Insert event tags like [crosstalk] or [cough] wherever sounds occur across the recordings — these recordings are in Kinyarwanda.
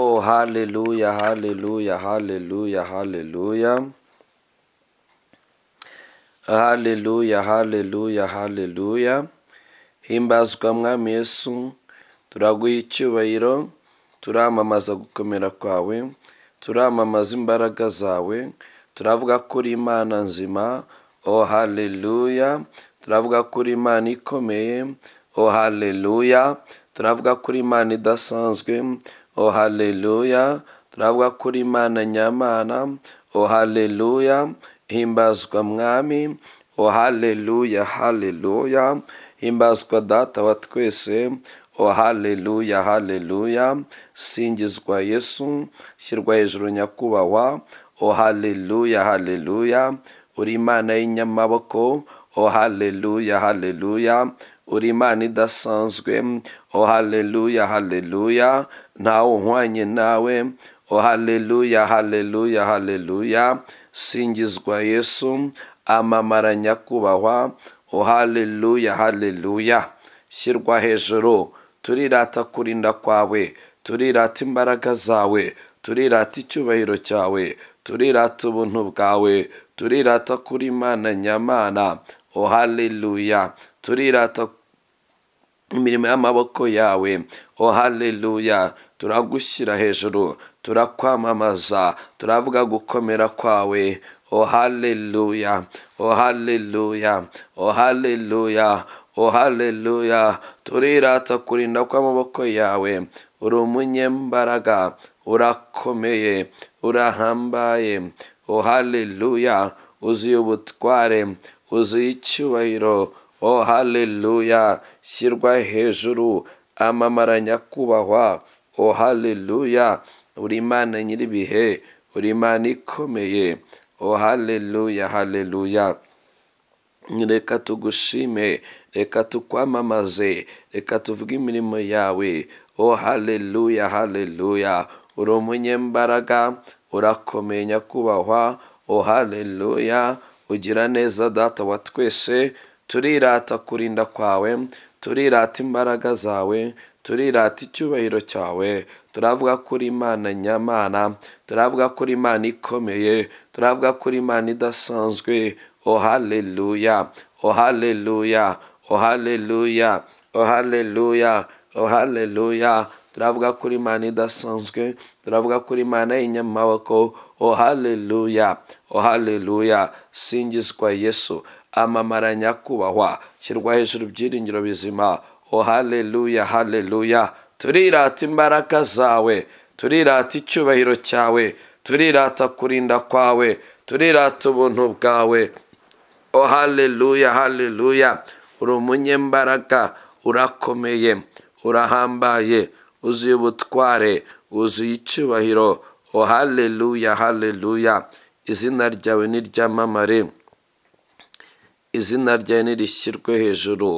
Oh, hallelujah, hallelujah, hallelujah, hallelujah. Hallelujah, hallelujah, hallelujah. Himbas kamga mesu. Turagui chuvairo. Turamamaza gukumira kwawe. Turamamaza imbaraga zawe. Turavuga kuri imana nzima. Oh, hallelujah. Turavuga kuri imana ikomeye. Oh, hallelujah. Turavuga kuri imana idasanzwe. Oh, o haleluya turavuga kuri imana nyamana o haleluya himbazwa mwami o haleluya haleluya himbazwa data wa twese o haleluya haleluya singizwa yesu shyirwa hejuru nyakubahwa o haleluya haleluya uri imana y'inyamaboko o haleluya haleluya uri imana idasanzwe o haleluya haleluya ntawe uhwanye nawe oh haleluya haleluya haleluya singizwa yesu amamara nyakubahwa oh haleluya haleluya shyirwa hejuru turirata kurinda kwawe turirata imbaraga zawe turirata icyubahiro cyawe turirata ubuntu bwawe turirata kuri imana nyamana o oh, haleluya turirata imirimo y'amaboko yawe o oh, haleluya turagushyira hejuru turakwamamaza turavuga gukomera kwawe o oh, haleluya o oh, haleluya o oh, haleluya o haleluya turirata kurinda kw'amaboko yawe uri umunyembaraga urakomeye urahambaye o haleluya uzuye ubutware uzuye icyubahiro o haleluya shyirwa hejuru amamara nyakubahwa o oh, uri imana nyir'ibihe uri imana ikomeye o oh, haleluya haleluya reka tugushime reka tukwamamaze reka tuvuge imirimo yawe o oh, haleluya haleluya uri umunyembaraga urakomeye nyakubahwa o haleluya ugira neza data wa twese turirata kurinda kwawe turirata imbaraga zawe turirata icyubahiro cyawe turavuga kuri uri imana nyamana turavuga kuri uri imana ikomeye turavuga kuri uri imana idasanzwe ohaleluya ohaleluya ohaleluya ohaleluya ohaleluya turavuga kuri uri imana idasanzwe turavuga ko uri imana y'inyamaboko ohaleluya ohaleluya singizwa yesu amamara nyakubahwa shyirwa hejuru ibyiringiro bizima o oh, haleluya haleluya turirata imbaraga zawe turirata icyubahiro cyawe turirata kurinda kwawe turirata ubuntu bwawe o oh, haleluya haleluya uri umunyembaraga urakomeye urahambaye uzuye ubutware wuzuye icyubahiro o oh, haleluya haleluya izina ryawe niryamamare izina ryawe nirishyirwe hejuru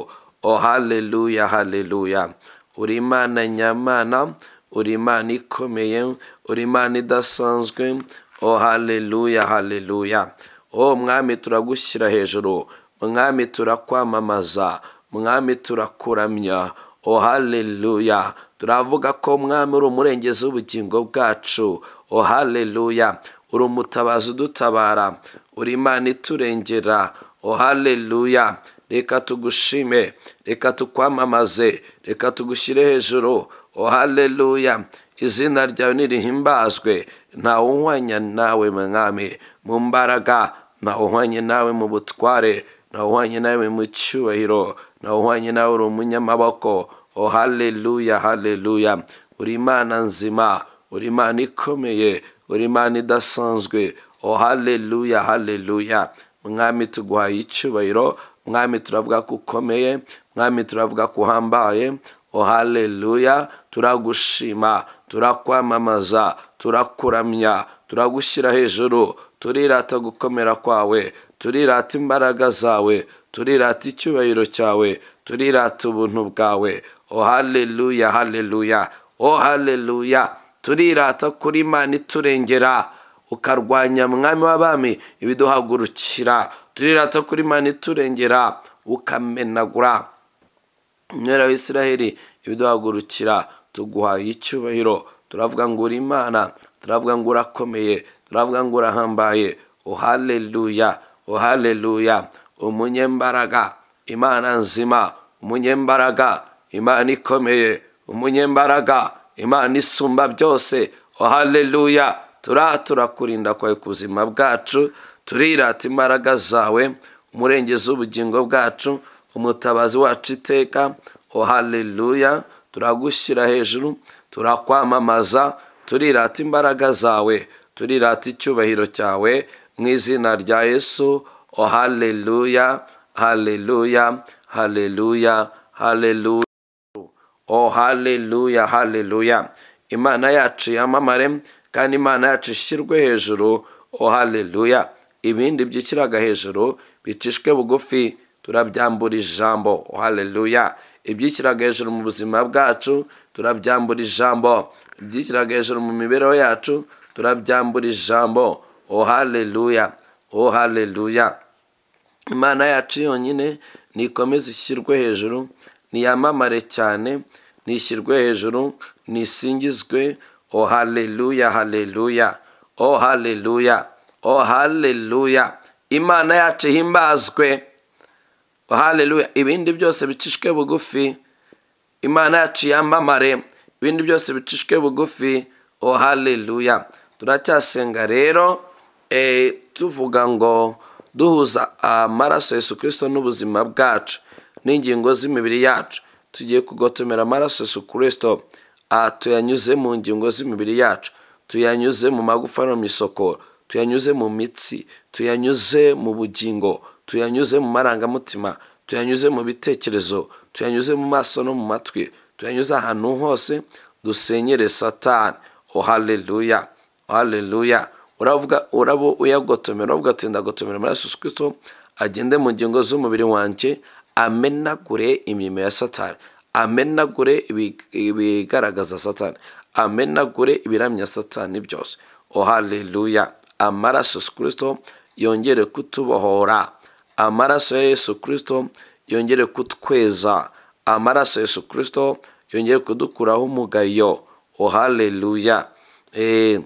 o oh, haleluya haleluya uri imana nyamana uri imana ikomeye uri imana idasanzwe o oh, haleluya haleluya o oh, mwami turagushyira hejuru mwami turakwamamaza mwami turakuramya o haleluya turavuga ko mwami uri umurengezi w'ubugingo bwacu o haleluya uri umutabazi udutabara uri imana iturengera o haleluya reka tugushime reka tukwamamaze reka tugushyire hejuru o oh, haleluya izina ryawe nirihimbazwe uhwanya nawe mwami mu mbaraga ntawuhwanye nawe mu butware ntawuhwanye nawe mu cyubahiro ntawuhwanye nawe uri umunyamaboko o oh, haleluya haleluya uri imana nzima uri imana ikomeye uri imana idasanzwe o oh, haleluya haleluya mwami tuguhaye icyubahiro mwami turavuga ko ukomeye mwami turavuga ko uhambaye oh haleluya turagushima turakwamamaza turakuramya turagushyira hejuru turirata gukomera kwawe turirata imbaraga zawe turirata icyubahiro cyawe turirata ubuntu bwawe oh haleluya haleluya oh haleluya turirata kuri imana iturengera ukarwanya mwami w'abami ibiduhagurukira turiratsa kuri mani turengera ukamenagura umwera w'isiraheli ibiduhagurukira tuguhaye icyubahiro turavuga ngo uri imana turavuga ngo urakomeye turavuga ngo urahambaye uhaleluya oh, uhaleluya oh, umunyembaraga imana nzima umunyembaraga imana ikomeye umunyembaraga imana isumba byose uhaleluya oh, turatura kurinda kwawe ku buzima bwacu turirata imbaraga zawe umurengezi w'ubugingo bwacu umutabazi wacu iteka oh haleluya turagushyira hejuru turakwamamaza turirata imbaraga zawe turirata icyubahiro cyawe mu izina rya yesu oh haleluya haleluya haleluya haleluya oh haleluya haleluya imana yacu yamamare kandi imana yacu ishyirwe hejuru oh haleluya ibindi byikiraga hejuru bicishwe bugufi turabyambura ijambo oh, haleluya ibyikiraga hejuru mu buzima bwacu turabyambura ijambo ibyikiraga hejuru mu mibereho yacu turabyambura ijambo oh, haleluya oh, haleluya imana yacu yonyine nikomeze ishyirwe hejuru niyamamare cyane nishyirwe hejuru nisingizwe haleluya haleluya haleluya o oh, haleluya imana yacu ihimbazwe oh haleluya ibindi byose bicishwe bugufi imana yacu yamamare ibindi byose bicishwe bugufi oh haleluya turacyasenga rero eh, tuvuga ngo duhuza ah, amaraso Yesu kirisito n'ubuzima bwacu n'ingingo z'imibiri yacu tugiye kugotomera amaraso Yesu kirisito ah, tuyanyuze mu ngingo z'imibiri yacu tuyanyuze mu magufa no mu isokoro tuyanyuze mu mitsi tuyanyuze mu bugingo tuyanyuze mu marangamutima tuyanyuze mu bitekerezo tuyanyuze mu maso no mu matwi tuyanyuze ahantu hose dusenyere satani ohaleluya ohaleluya uravuga urabo uyagotomera uravuga ati ndagotomera amaraso kristo agende mu ngingo z'umubiri wanjye amenagure imirimo ya satani amenagure ibigaragaza satani amenagure ibiramya satani byose ohaleluya amaraso yesu kirisito yongere kutubohora amaraso ya yesu kirisito yongere kutweza amaraso yesu kirisito yongere kudukuraho umugayo ohaleluya eh,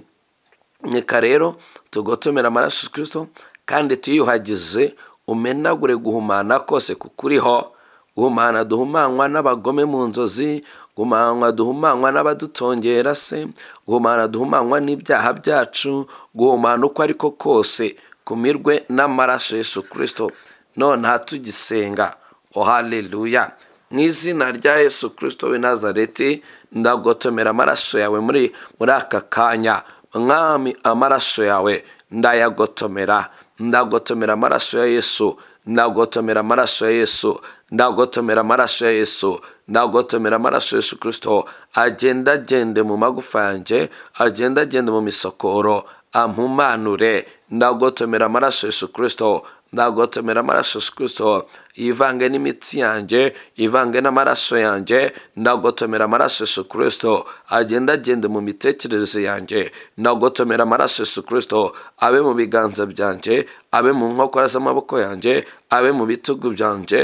reka rero tugotomera amaraso kirisito kandi tuyuhagize umenagure guhumana kose kukuriho guhumana duhumanywa n'abagome mu nzozi guhumanywa duhumanywa n'abadutongera se guhumana duhumanywa n'ibyaha byacu guhumana uko ariko kose kumirwe n'amaraso Yesu kirisito noneho tugisenga ohaleluya oh, mu izina rya Yesu kirisito w'i Nazareti ndagotomera amaraso yawe muri muri aka kanya mwami amaraso yawe ndayagotomera ndagotomera amaraso ya Yesu ndagotomera amaraso ya Yesu ndagotomera amaraso ya Yesu ndagotomera amaraso Yesu Kristo agenda agende mu magufa yanjye agenda agende mu misokoro ampumanure ndagotomera amaraso yesu kirisito ndagotomera amaraso yesu kirisito yivange n'imitsi yanjye yivange n'amaraso yanjye ndagotomera amaraso yesu kirisito agenda agende mu mitekerereze yanjye ndagotomera amaraso yesu kirisito abe mu biganza byanjye abe mu nkokora z'amaboko yanjye abe mu bitugu byanjye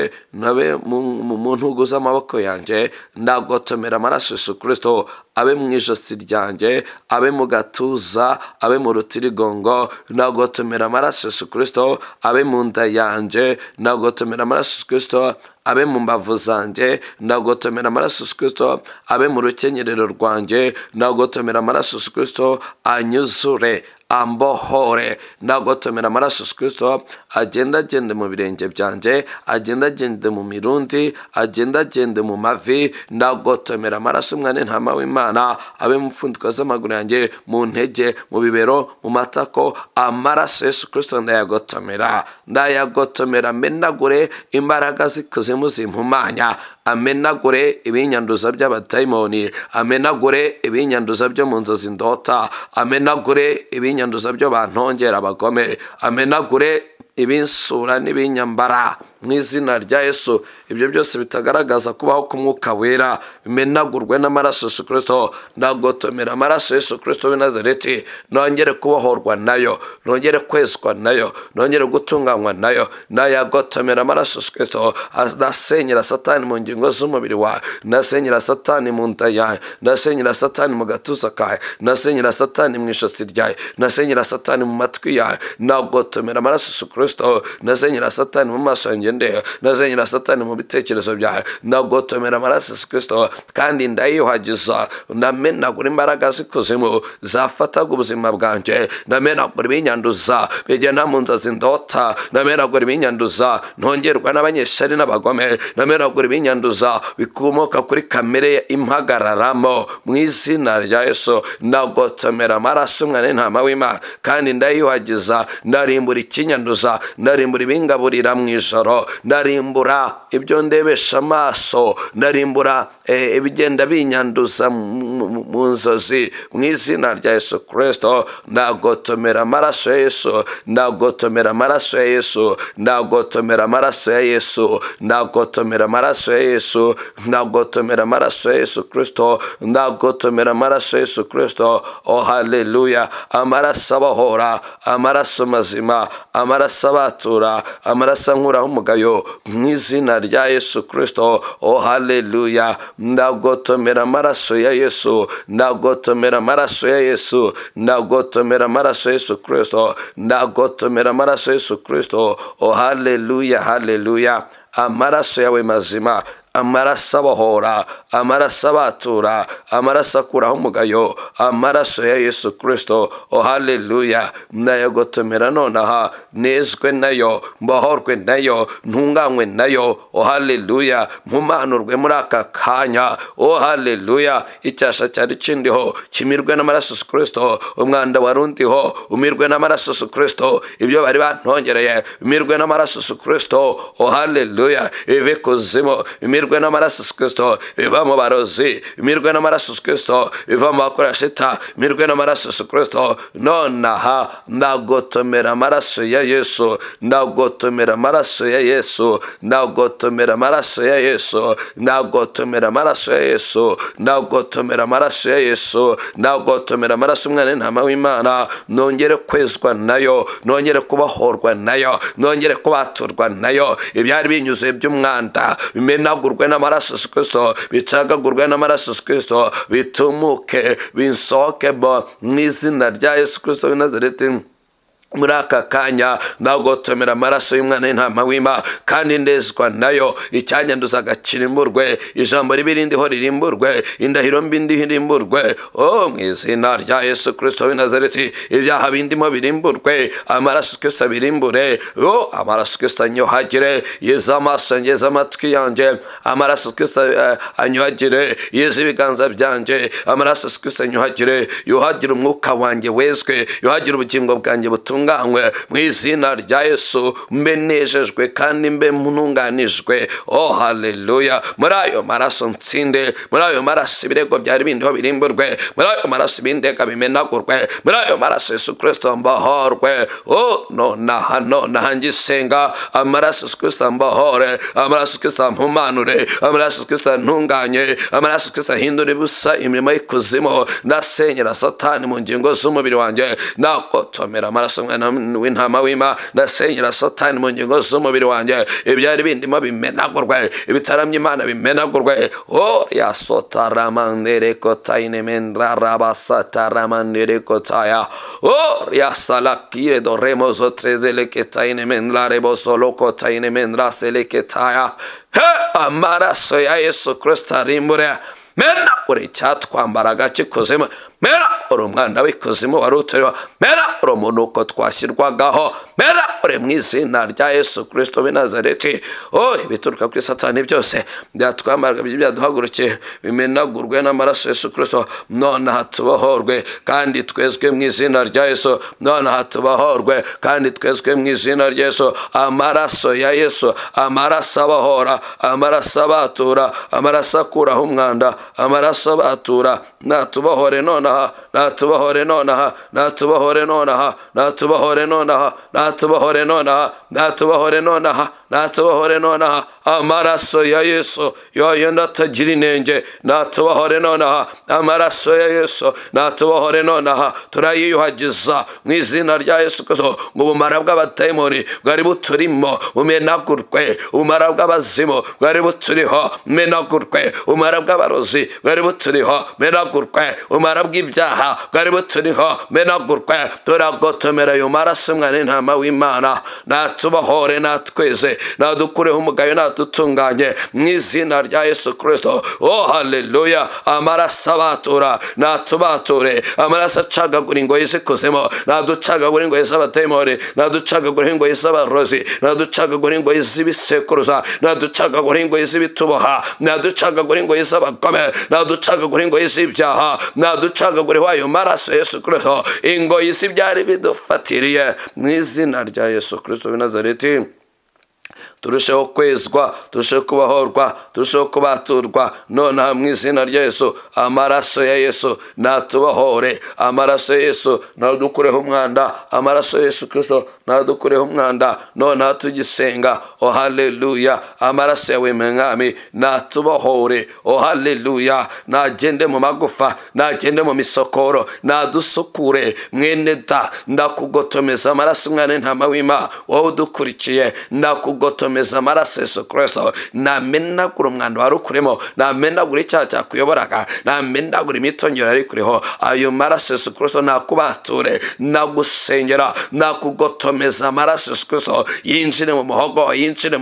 abe mu ntugu z'amaboko yanjye ndagotomera amaraso yesu kirisito abe mu ijosi ryanjye abe mu gatuza abe mu rutirigongo ndagotomera amaraso yesu kirisito abe mu nda yanjye ndagotomera amaraso amaraso kirisito abe mu mbavu zanjye ndagotomera amaraso kirisito abe mu rukenyerero rwanjye ndagotomera amaraso kirisito anyuzure ambohore ndagotomera amaraso kirisito agendagende mu birenge byanjye agendagende mu mirundi agendagende mu mavi ndagotomera amaraso umwana intama w'imana abe mu z'amaguru yanjye mu ntege mu bibero mu matako amaraso Yesu kirisito ndayagotomera ndayagotomera amenagure imbaraga z'ikuzimu zimpumanya amenagure ibinyanduza by'abadayimoni amenagure ibinyanduza byo mu nzozi ndota amenagure ibinyanduza byo bantongera abagome amenagure ebensuula ne bennyambala mu izina rya yesu ibyo byose bitagaragaza kubaho k'umwuka wera bimenagurwe n'amaraso yesu kirisito ndagotomera amaraso yesu kirisito w'i nazareti nongere kubohorwa nayo nongere kwezwa nayo nongere gutunganywa nayo nayagotomera amaraso yesu kirisito ndasenyera satani mu ngingo z'umubiri wawe ndasenyera satani mu nda yawe ndasenyera satani mu gatuza kawe ndasenyera satani mu ijosi ryawe ndasenyera satani mu matwi yawe nagotomera amaraso yesu kirisito ndasenyera satani mu maso yanjye ugendeye ntazanye na satani mu bitekerezo byawe ndagotomera amaraso ya kirisito kandi ndayiyuhagiza ndamenagura imbaraga z'ikuzimu zafataga ubuzima bwanjye ndamenagura ibinyanduza bigenda mu nzozi ndota ndamenagura ibinyanduza ntongerwa n'abanyeshuri n'abagome ndamenagura ibinyanduza bikomoka kuri kamere impagararamo mu izina rya yesu ndagotomera amaraso umwana n'intama w'imana kandi ndayiyuhagiza ndarimbura ikinyanduza ndarimbura ibingaburira mu ijoro ndarimbura ibyo ndebesha amaso ndarimbura eh, ibigenda binyanduza mu nzozi mu izina rya yesu kirisito ndagotomera amaraso ya yesu ndagotomera amaraso ya yesu ndagotomera amaraso ya yesu ndagotomera amaraso ya yesu ndagotomera amaraso ya yesu kirisito ndagotomera amaraso ya yesu kirisito oh haleluya amaraso abahora amaraso mazima amaraso abatura amaraso ankuraho umugabo akaga mu izina rya yesu kirisito o oh, haleluya ndagotomera amaraso ya yesu ndagotomera amaraso ya yesu ndagotomera amaraso ya yesu kirisito ndagotomera amaraso ya yesu kirisito oh, haleluya haleluya amaraso ah, yawe mazima amaraso abahora amaraso abatura amaraso akuraho umugayo amaraso ya yesu kirisito oh haleluya ndayagotomera nonaha nezwe nayo mbahorwe nayo ntunganywe nayo oh haleluya mpumanurwe muri aka kanya oh haleluya icyasha cyari kindiho kimirwe n'amaraso yesu kirisito umwanda warundiho umirwe n'amaraso yesu kirisito ibyo bari bantongereye umirwe n'amaraso yesu kirisito oh haleluya ive kuzimu imirwe n'amaraso sikristo biva mu barozi imirwe n'amaraso sikristo biva mu bakora shita imirwe n'amaraso sikristo nonaha ndagotomera amaraso ya yesu ndagotomera amaraso ya yesu ndagotomera amaraso ya yesu ndagotomera amaraso ya yesu ndagotomera amaraso ya yesu ndagotomera amaraso umwana n'intama w'imana nongere kwezwa nayo nongere kubohorwa nayo nongere kubaturwa nayo ibyari binyuze by'umwanda bimenagura bicagagurwe n'amaraso Kristo bicagagurwe n'amaraso Kristo bitumuke binsokemo mu izina rya Yesu Kristo w'i muri aka kanya ndagotomera amaraso y'umwana w'intama w'ima kandi ndezwa nayo icyanyanduzaga kirimburwe ijambo ribi ririmburwe indahiro mbindi ndiho irimburwe o mu izina rya yesu kirisito w'i nazareti ibyaha bindimo birimburwe amaraso kirisito birimbure o amaraso kirisito anyuhagire yeze amaso yeze amatwi yanjye amaraso kirisito eh, anyuhagire yeze ibiganza byanjye amaraso kirisito anyuhagire yuhagire umwuka wanjye wezwe yuhagire ubugingo bwanjye butunga mutunganywe mu izina rya yesu mbe nejejwe kandi mbe ntunganijwe oh haleluya muri ayo maraso nsinde muri ayo maraso ibirego byari bindiho birimburwe muri ayo maraso ibindega bimenagurwe muri ayo maraso yesu kirisito mbahorwe oh nonaha nonaha ngisenga amaraso yesu kirisito mbahore amaraso kirisito mpumanure amaraso kirisito ntunganye amaraso kirisito ahindura ibusa imirimo y'ikuzimu ndasenyera satani mu ngingo z'umubiri wanjye nakotomera amaraso w'intama ndasenyera satani mu ngingo z'umubiri wanjye ibyari bindimo bimenagurwe ibitaramye imana bimenagurwe o yasotaramanderekotainemendrarabasataramanderekotaya o yasalakire doremozotrezeleketainemendrarebosolokotainamendraseleketaya amaraso ya yesu kristo mena menagure icyatwambaraga kikuzimu mera uri umwana w'ikuzimu wari utuyeho mera uri umuntu uko twashyirwagaho mera uri mu izina rya yesu kirisito w'i nazareti oh ibituruka kuri satani byose byatwamaraga byaduhagurukiye bimenagurwe n'amaraso yesu kirisito nonaha tubohorwe kandi twezwe mu izina rya yesu nonaha tubohorwe kandi twezwe mu izina rya yesu amaraso ya yesu amaraso abahora amaraso abatura amaraso akuraho umwanda amaraso abatura natubohore nonaha nonaha natubahore nonaha natubahore nonaha natubahore nonaha natubahore nonaha natubahore nonaha n a t u w a h o r e nonaha amaraso ya y e s o yoyo n d a t a j i r inenge n a t u w a h o r e nonaha amaraso ya y e s o n a t u w a h o r e nonaha t u r a y i y o h a j i z a mu izina rya yesu k r s o n g ubumara b w a b a t a y i m o r i bwari buturimo u m e n a g u r w e u m a r a b w a b a z i m o bwari buturiho m e n a g u r w e u m a r a bw'abarozi bwari buturiho m e n a g u r w e u m a r a bw'ibyaha bwari buturiho m e n a g u r w e turagotomera y o maraso mwana n t a m a w'imana n a t u w a h o r e natweze nadukureho umugayo nadutunganye mu izina rya yesu kirisito oh haleluya amaraso abatura natubature amaraso acagagura ingoyi z'ikuzimu naducagagura ingoyi z'abademoni naducagagura ingoyi z'abarozi naducagagura ingoyi z'ibisekuruza naducagagura ingoyi z'ibituboha naducagagura ingoyi z'abagome naducagagura ingoyi z'ibyaha naducagagure wayo maraso yesu kirisito ingoyi z'ibyari bidufatiriye mu izina rya yesu kirisito w'i nazareti turusheho kwezwa turusheho kubahorwa turusheho kubaturwa nonaha mu izina rya yesu amaraso ya yesu natubohore amaraso ya yesu nadukureho umwanda amaraso ya yesu kirisito nadukureho umwanda nonaha tugisenga o haleluya amaraso yawe mwami natubohore o haleluya nagende mu magufa nagende mu misokoro nadusukure mwene da ndakugotomeza amaraso umwana w'intama w'ima wowe udukurikiye ndakugotomeza nkomeza amaraso na kirisito ntamenagura umwanda wari ukurimo ntamenagura icyaha cyakuyoboraga ntamenagura imitongero yari kuriho ayo maraso yesu kirisito ntakubature nagusengera nakugotomeza amaraso yesu kirisito yinjire mu muhogo yinjire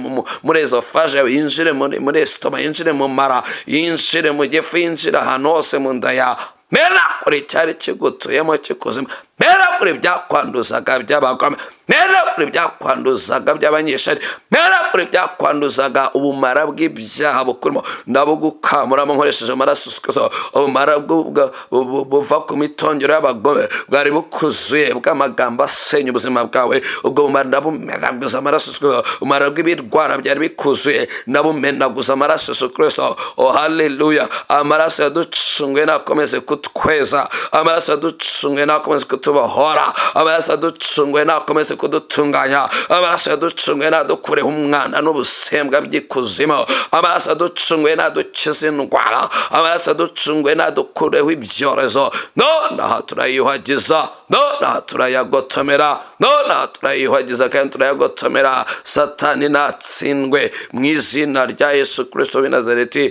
muri izo faje yinjire muri esitoma yinjire mu mara yinjire mu gifu yinjire ahantu hose mu nda ya mena kuri cyari kigutuyemo kikuzima mera kure byakwanduzaka by'abakame mera kure byakwanduza by'abanyeshuri mera kure byakwanduzaga ubumara bw'ibyaha bukurimo ndabugukamuramo nkoresheje amaraso asukuza ubumara buva ku mitongero y'abagome bwari bukuzuye bw'amagambo asenya ubuzima bwawe ubwo bumara ndabumenaguza amaraso asukuza ubumara bw'ibirwara byari bikuzuye ndabumenaguza amaraso asukuza oh haleluya amaraso yaducunguye nakomeze kutweza amaraso yaducunguye nakomeze kutweza tubohora amaraso yaducunguye nakomeze kudutunganya amaraso yaducunguye ntadukureho umwana n'ubusembwa by'ikuzimu amaraso yaducunguye ntadukize indwara amaraso na ntadukureho ibyorezo nonaha turayiyuhagiza nonaha turayagotomera nonaha turayiyuhagiza kandi turayagotomera satani natsindwe mu izina rya yesu kirisito w'i nazareti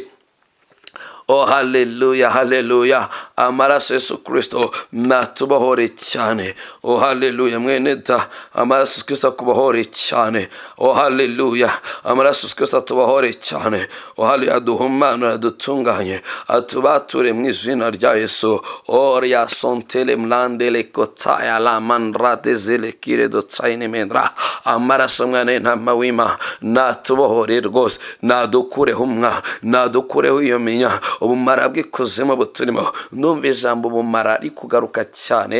Oh, hallelujah, hallelujah. amaraso yesu kirisito natubahore cyane oh haleluya mwene da amaraso kirisito akubohore cyane oh haleluya amaraso kirisito atubohore cyane oh haleluya aduhumanura adutunganye atubature mu izina rya yesu oh rya sontele murandele kotaya la mandrate zele kire dotayine mendra amaraso mwana w'intama w'ima natubohore rwose nadukureho umwa nadukureho iyo minya ubumara bw'ikuzimu buturimo ndumva ijambo ubumara rikugaruka cyane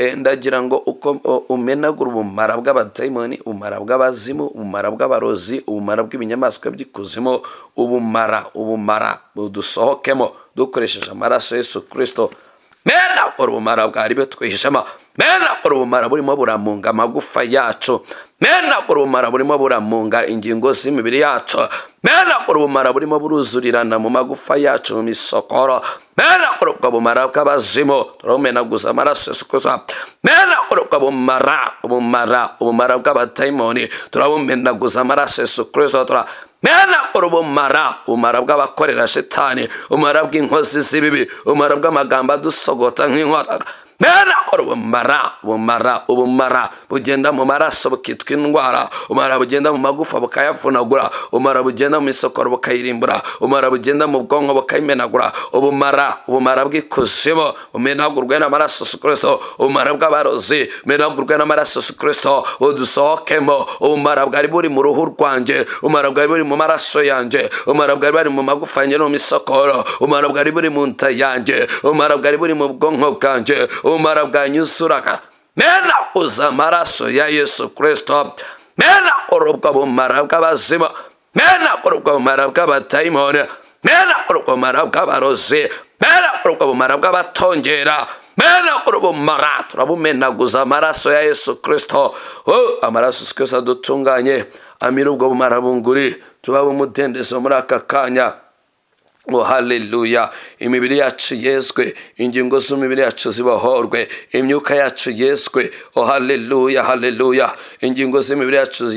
eh, ndagira ngo uko umenagura ubumara bw'abadayimoni ubumara bw'abazimu ubumara bw'abarozi ubumara bw'ibinyamaswa by'ikuzimu ubumara ubumara dusohokemo dukoresheje amaraso y'esu kirisito mena ubumara bwari butwihishemo mena ubumara burimo buramunga amagufa yacu mena ubumara burimo buramunga ingingo z'imibiri yacu mena ubumara burimo buruzurirana mu magufa yacu mu misokoro mena ubwo bumara bw'abazimu turumenaguza amaraso yasukuza mena ubwo bumara ubumara ubumara bw'abatayimoni turabumenaguza amaraso yasukuza tura mena urubumara ubumara bw'abakorera shitani ubumara bw'inkozi z'ibibi ubumara bw'amagambo adusogota nk'inkota ubumara ubumara ubumara bugenda mu maraso bukitwa indwara ubumara bugenda mu magufa bukayavunagura ubumara bugenda mu isoko bukayirimbura ubumara bugenda mu bwonko bukayimenagura ubumara ubumara bw'ikuzimu bumenagurwe n'amaraso si kirisito ubumara bw'abarozi bumenagurwe n'amaraso si kirisito budusohokemo ubumara bwari buri mu ruhu rwanjye ubumara bwari buri mu maraso yanjye ubumara bwari buri mu magufa yanjye no mu isokoro ubumara bwari buri mu nda yanjye ubumara bwari buri mu bwonko bwanjye ubumara bwanyusuraga mena uza amaraso ya yesu kirisito mena urubwo bumara bw'abazima mena urubwo bumara bw'abatayimoni mena urubwo bumara bw'abarozi mena urubwo bumara bw'abatongera mena urubumara turabumenaguza amaraso ya yesu kirisito amaraso twese adutunganye amira ubwo bumara bunguri tuba umudendezo muri aka kanya Oh, haleluya imibiri yacu yeswe ingingo z'umubiri yacu zibohorwe imyuka yacu yeswe oh, haleluya haleluya ingingo z'imibiri yacu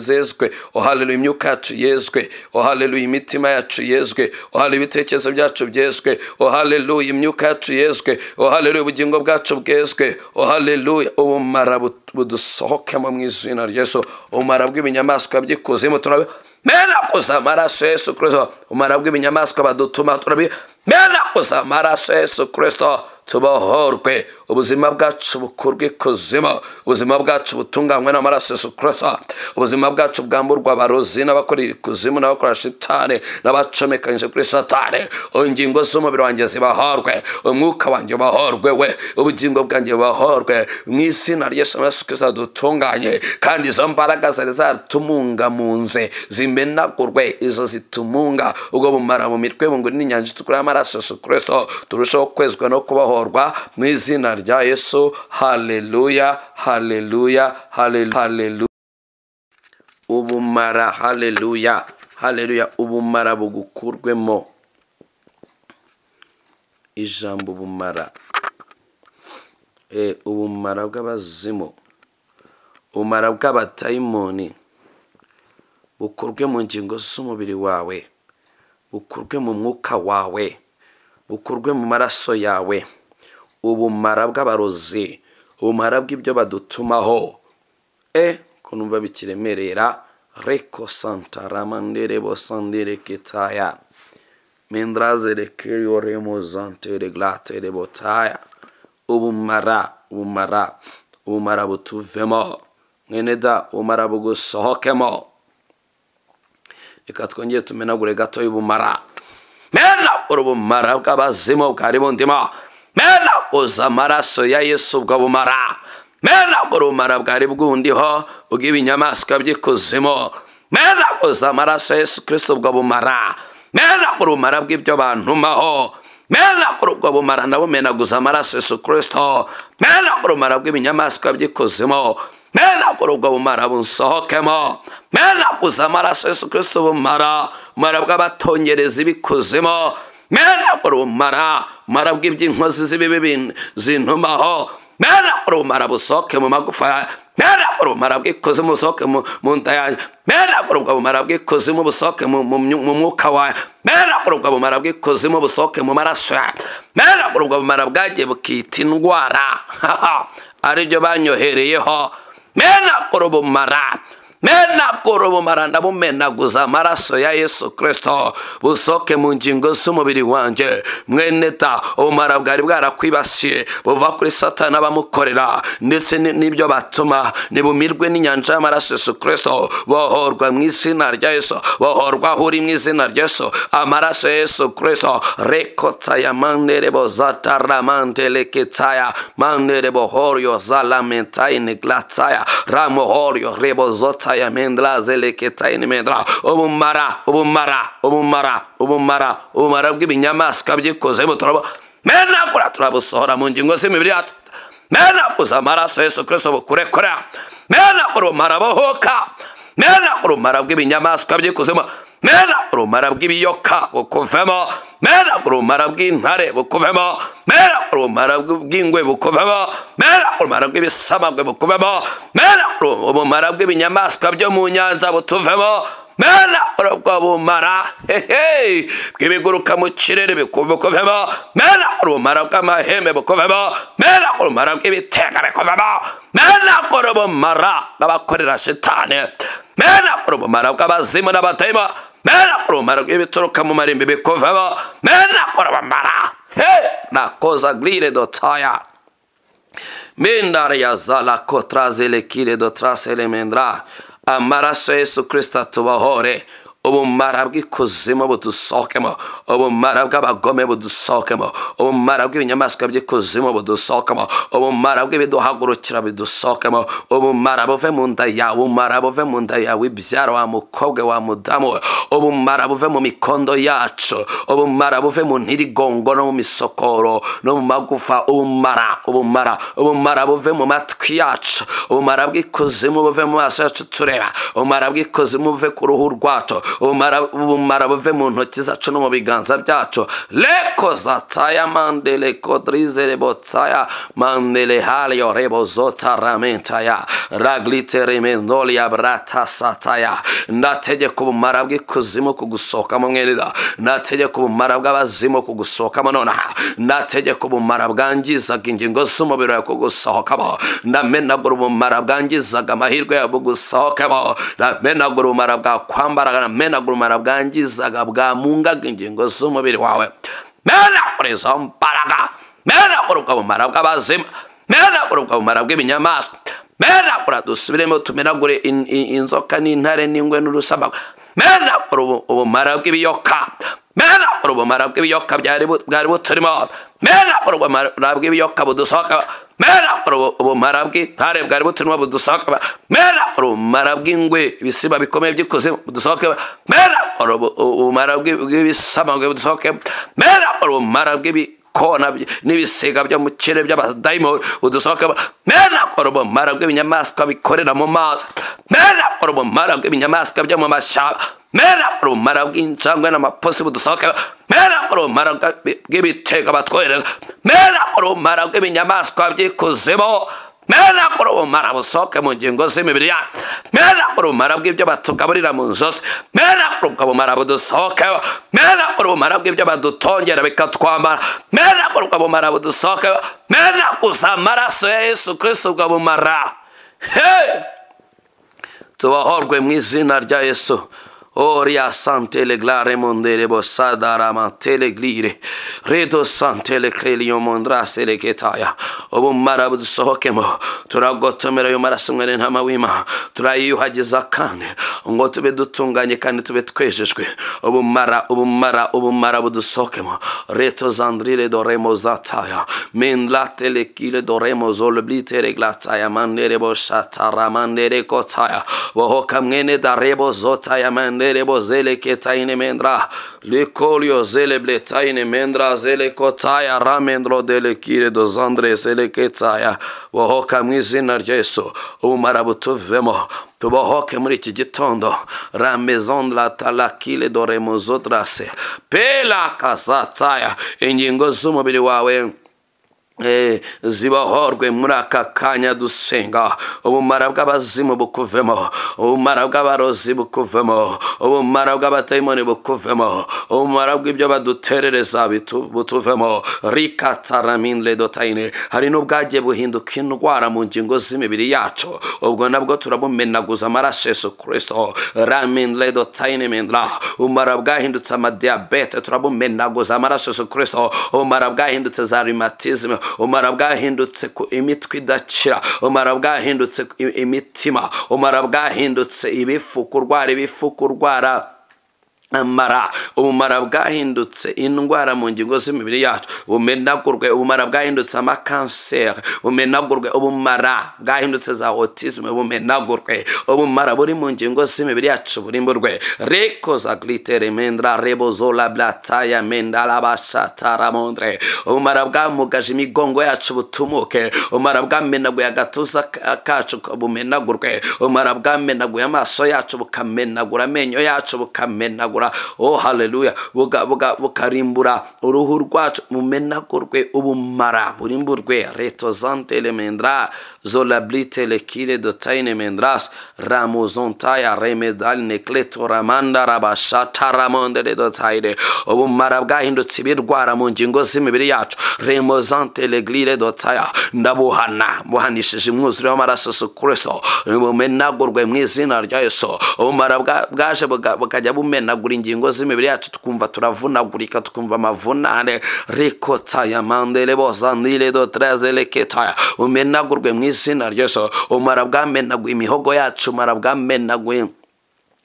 zezwe oh, haleluya imyuka yacu yeswe haleluya imitima yacu yeswe haleluya ibitekerezo byacu byeswe haleluya imyuka yacu yeswe haleluya ubugingo bwacu bweswe haleluya ubumara budusohokemo mu izina ryesu ubumara bw'ibinyamaswa by'ikuzimu turabe menakusa amaraso yesu kristo umara bw'ibinyamaswa badutuma turabira menakusa amaraso yesu kristo tubohorwe ubuzima bwacu bukurwe ikuzimu ubuzima bwacu butunganywe n'amaraso yesu kirisita ubuzima bwacu bwamburwa abarozi n'abakorera ikuzimu n'abakora shitani n'abacomekanyije kuri satani ingingo z'umubiri wanjye zibahorwe umwuka wanjye ubohorwe we ubugingo bwanjye bubohorwe mu izina ry'esu kirisita dutunganye kandi izo mbaraga zari zatumunga mu nze zimenagurwe izo zitumunga ubwo bumara mu mitwe bunguri n'inyanja itukura y'amaraso yesu kirisita turushaho kwezwa no kubaho kubohorwa mu izina rya yesu hareruya hareruya hareruya ubumara hareruya hareruya ubumara bugukurwemo ijambo ubumara eh, ubumara bw'abazimu ubumara bw'abatayimoni bukurwe mu ngingo z'umubiri wawe bukurwe mu mwuka wawe bukurwe mu maraso yawe ubumara bw'abarozi ubumara bw'ibyo badutumaho e ko numva bikiremerera reko santaramandere bosandere ketaya mendrazere kerioremo zantere glatere botaya ubumara ubumara ubumara butuvemo mwene ubumara bugusohokemo reka twongere tumenagure gatoya ubumara mena urubumara bw'abazimu bwari bundimo mena uza amaraso ya yesu ubwo bumara mena ubwo bwari bwundiho bw’ibinyamaswa by'ikuzimu mena uza amaraso ya yesu kirisito ubwo bumara mena ubwo rumara bw'ibyo bantumaho mena ubwo bumara nabumenaguza amaraso yesu kirisito mena ubwo bw'ibinyamaswa by'ikuzimu mena ubwo bumara busohokemo, mena uza amaraso yesu kirisito bumara bumara bw'abatongereza ibikuzimu mwera urumara mara bw'iby'inkozi z'ibibi zintumaho mwera urumara busohoke mu magufa mwera urumara bw'ikozi busohoke mu nda yanjye mwera urubwa bumara bw'ikozi busohoke mu mwuka wawe mwera urubwa bumara bw'ikozi busohoke mu maraso yawe mwera urubwa bumara bwagiye bukita indwara [laughs] aribyo banyohereyeho mwera urubumara menagura ubumaranda bumenaguza amaraso ya yesu kirisito busoke mu ngingo z'umubiri wanjye mweneta ubumara bwari bwarakwibasiye buva kuri satana bamukorera ndetse n'ibyo batuma nibumirwe n'inyanja y'amaraso yesu kirisito bohorwa mu izina rya yesu bohorwa aho uri mu izina rya yesu amaraso ya yesu kirisito rekotaya manderebo zatara mandeleketaya manderebo horyo zalamentayineglataya ramohoryo rebo zota kataya mendra zeleketaini mendra ubumara ubumara ubumara ubumara ubumara bw'ibinyamaswa byikozemo turabo menagura turabusohora mu ngingo z'imibiri yacu menaguza amaraso yesu kirisito bukurekora menagura ubumara buhuka menagura ubumara bw'ibinyamaswa byikozemo Mera urumara bw'ibiyoka bukuvemo mera urumara bw'intare bukuvemo mera urumara bw'ingwe bukuvemo mera urumara bw'ibisamagwe bukuvemo mera urumara bw'ibinyamaswa byo mu nyanza butuvemo mera urubwo bumara hehe bw'ibiguruka mu kirere bukuvemo mera urumara bw'amahembe bukuvemo mera urumara bw'ibitega bikuvemo mera urumara bw'abakorera shitani mera urumara bw'abazimu n'abatema mena menakora mu maragwe bituruka mu marimbi bikuvemo menakora bamara he nakoza glire dotaya mindara yazala kotra zelekire dotrasele mendra so yesu kristo atubahore O marabgi cozima botu sokema. O marabga bagome botu sokema. O marabgi vinha masca de cozima botu sokema. O marabgi vedo hagro tirabe do sokema. O marabo vemunda ya. O marabo vemunda ya. O bizarro amo koge o amo damo. O marabo vemo mi kondo yacho. O marabo vemo niri gongo no mi sokoro. No magufa o mara. O mara. O marabo vemo matkiacho. O marabgi cozima vemo asacho tureba. O marabgi cozima ve kuruhu rwacho. ubumara buve mu ntoki zacu no mu biganza byacu reko zataya mandele kodrize rebotaya mandele halyo rebozota ramentaya raglite remendolia burata sataya ndategeka ubumara bw'ikuzimu kugusohokamo mwereza ndategeka ubumara bw'abazimu kugusohokamo nonaha ndategeka ubumara bwangizaga ingingo z'umubiri wawe kugusohokamo ndamenagura ubumara bwangizaga amahirwe yawe bugusohokamo ndamenagura ubumara bwakwambaraga Mena kumenagurumana bwangizaga bwamungaga ingingo z'umubiri wawe menagura izo mbaraga menagura ubwo bumara bw'abazima menagura ubwo bumara bw'ibinyamaswa menagura dusubiremo tumenagure inzoka n'intare n'ingwe n'urusaba menagura ubumara bw'ibiyoka menagura ubumara bw'ibiyoka bwari buturimo మేన ప్రభు రాబుకి యొక్క బుద్ధు సోక మేన ప్రభు మరాబుకి తారేపు గారి తిరుమ బుద్ధు సోక మేన ప్రభు మరాబుకి ఇంగుయి విసిబ బిక్కుమే జిక్కుసి బుద్ధు సోక మేన ప్రభు మరాబుకి విసమగి బుద్ధు సోక మేన ప్రభు మరాబుకి kona n'ibisiga byo mu kirere by'abadayimoni udusohokemo mena korobo mara bw'ibinyamaswa bikorera mu mazi mena korobo mara bw'ibinyamaswa byo mu mashyamba mera urumara bw'incangwe n'amaposi budusohokera mera urumara bw'ibitega batwohereza mera urumara bw'ibinyamaswa by'ikuzimu mera urumara busohoke mu ngingo z'imibiri yacu mera urumara bw'ibyo batugaburira mu nzozi mera urwo bumara budusohokeho mera urumara bw'ibyo badutongera bikatwambara mera urwo bumara budusohokeho mera gusa amaraso ya yesu kirisi ubwo bumara tubahorwe mu izina rya yesu Oria santele glare mondele bossadara mantele glire. Redo santele crelio mondrasele getaya. Obum marabud sohokemo. Tura gotomera yomarasungaren hamawima. Tura yuhagezakane. Ngo tube dutunganye kandi tube twejejwe. Obumara obumara obumara budusohokemo. Reto zandrire doremo zataya. Men latele kile doremo zolblitere glataya mandere boshatara mandere kotaya. Vohokamgene darebo zotaya mandere lelebo zele ketaine mendra likolio zele bletaine mendra zele kotaya ramendro dele kire do zandre zele ketaya woho kamwizina vemo ubumara butuvemo tubohoke muri iki gitondo ramezondra talakile doremuzodrase pela kazatsaya sumo z'umubiri wawe Eh, zibahorwe muri aka kanya dusenga ubumara bw'abazimu bukuvemo ubumara bw'abarozi bukuvemo ubumara bw'abatayimoni bukuvemo ubumara bw'ibyo baduterereza butuvemo rikataramine dotayine hari n'ubwagiye buhinduka indwara mu ngingo z'imibiri yacu ubwo nabwo turabumenaguza amaraso yesu kirisito ramine dotayine mindra ubumara bwahindutse amadiyabete turabumenaguza amaraso yesu kirisito ubumara bwahindutse za rimatizime umara bwahindutse ku imitwe idakira umara bwahindutse imitima umara bwahindutse ibifu kurwara ibifu kurwara amara ubumara bwahindutse indwara mu ngingo z'imibiri yacu bumenagurwe ubumara bwahindutse amakanseri bumenagurwe ubumara bwahindutse za otisme bumenagurwe ubumara buri mu ngingo z'imibiri yacu burimburwe rekoza glitere mendra rebozola blataya mendala bashatara mondre ubumara bwamugaje imigongo yacu butumuke ubumara bwamenaguye agatuza kacu bumenagurwe ubumara bwamenaguye amaso yacu bukamenagura amenyo yacu bukamena tuzakura oh haleluya bukarimbura uruhu rwacu mumenagurwe ubumara burimburwe retozante lemendra zolablite lekile dotaine mendras ramozontaya remedal nekleto ramanda rabashata ramondere dotaine ubumara bwahindutse ibirwara mu ngingo z'imibiri yacu remozante leglire dotaya ndabuhana buhanishije umwuzure w'amaraso su kristo bumenagurwe mu izina rya yesu ubumara bwaje bukajya bumenagura ingingo z'imibiri yacu tukumva turavunagurika tukumva amavunane rikotaya mandere bozanire dotreze leketaya bumenagurwe mu izina ryose umara bwamenaguye imihogo yacu umara bwamenaguye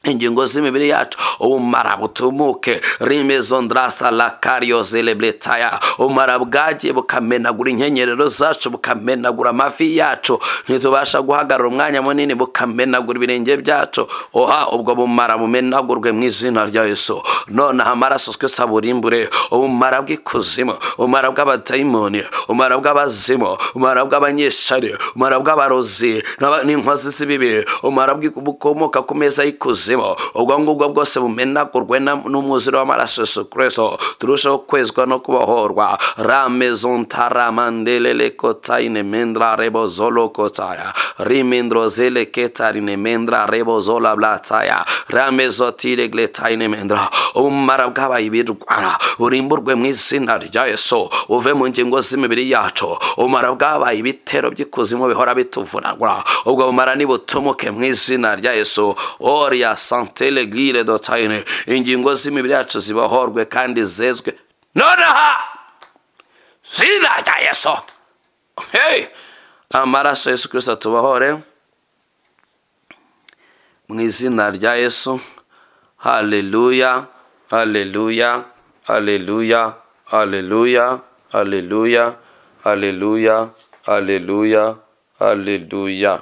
ingingo z'imibiri yacu ubumara butumuke rimezo ndarasa lakariyo zerebretaya ubumara bwagiye bukamenagura inkenyerero zacu bukamenagura amafi yacu ntitubasha guhagarara umwanya munini bukamenagura ibirenge byacu oha ubwo bumara bumenagurwe mu izina rya Yesu nonaha amaraso twese aburimbure ubumara bw'ikuzimu ubumara bw'abadayimoni ubumara bw'abazimu ubumara bw'abanyeshari ubumara bw'abarozi n'inkozi z'ibibi ubumara bukomoka ku meza y'ikuzimu kuzimu ubwo ngubwo bwose bumenagurwe n'umwuzure w'amaraso yesu kirisito turusheho kwezwa no kubohorwa ramezontaramandelelekotayine mendra rebozolokotaya rimendrozeleketaline mendra rebozolablataya ramezotiregletayine mendra ubumara bwabaye ibirwara burimburwe mu izina rya yesu uve mu ngingo z'imibiri yacu ubumara bwabaye ibitero by'ikuzimu bihora bituvunagura ubwo bumara nibutumuke mu izina rya yesu oriya santele gire santelegire dotayine ingingo z'imibiri yacu zibahorwe kandi zezwe nonaha zina rya yesu hey! amaraso yesu kirisito atubahore mu izina rya yesu haleluya haleluya haleluya haleluya haleluya haleluya haleluya haleluya